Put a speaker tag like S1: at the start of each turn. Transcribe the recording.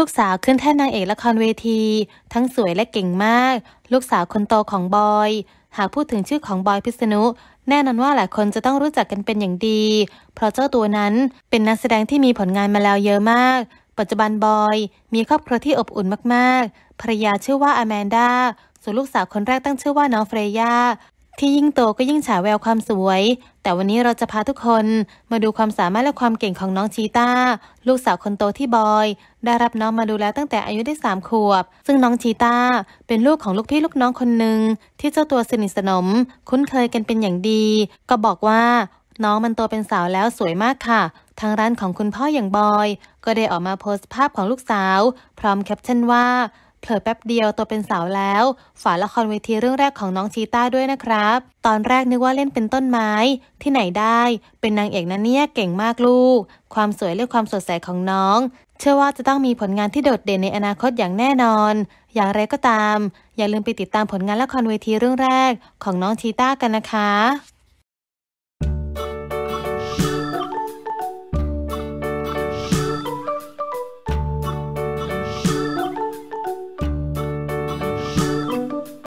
S1: ลูกสาวขึ้นแท่นนางเอกละครเวที ทั้งสวยและเก่งมาก ลูกสาวคนโตของบอย หากพูดถึงชื่อของบอยพิษณุแน่นอนว่าหลายคนจะต้องรู้จักกันเป็นอย่างดี เพราะเจ้าตัวนั้นเป็นนักแสดงที่มีผลงานมาแล้วเยอะมาก ปัจจุบันบอย มีครอบครัวที่อบอุ่นมากๆ ภรรยาชื่อว่าอแมนดาส่วนลูกสาวคนแรกตั้งชื่อว่าน้องเฟรยาที่ยิ่งโตก็ยิ่งฉาแววความสวย แต่วันนี้เราจะพาทุกคนมาดูความสามารถและความเก่งของน้องชีตา ลูกสาวคนโตที่บอย ได้รับน้องมาดูแลตั้งแต่อายุได้สามขวบ ซึ่งน้องชีตาเป็นลูกของลูกพี่ลูกน้องคนหนึ่งที่เจ้าตัวสนิทสนมคุ้นเคยกันเป็นอย่างดี ก็บอกว่า น้องมันโตเป็นสาวแล้วสวยมากค่ะ ทางร้านของคุณพ่ออย่างบอย ก็ได้ออกมาโพสต์ภาพของลูกสาว พร้อมแคปชั่นว่าเผลอแป๊บเดียวตัวเป็นสาวแล้ว ฝาละครเวทีเรื่องแรกของน้องชีต้าด้วยนะครับ ตอนแรกนึกว่าเล่นเป็นต้นไม้ ที่ไหนได้เป็นนางเอกนั่นเนี่ยเก่งมากลูก ความสวยและความสดใสของน้อง เชื่อว่าจะต้องมีผลงานที่โดดเด่นในอนาคตอย่างแน่นอน อย่างไรก็ตาม อย่าลืมไปติดตามผลงานละครเวทีเรื่องแรกของน้องชีต้ากันนะคะ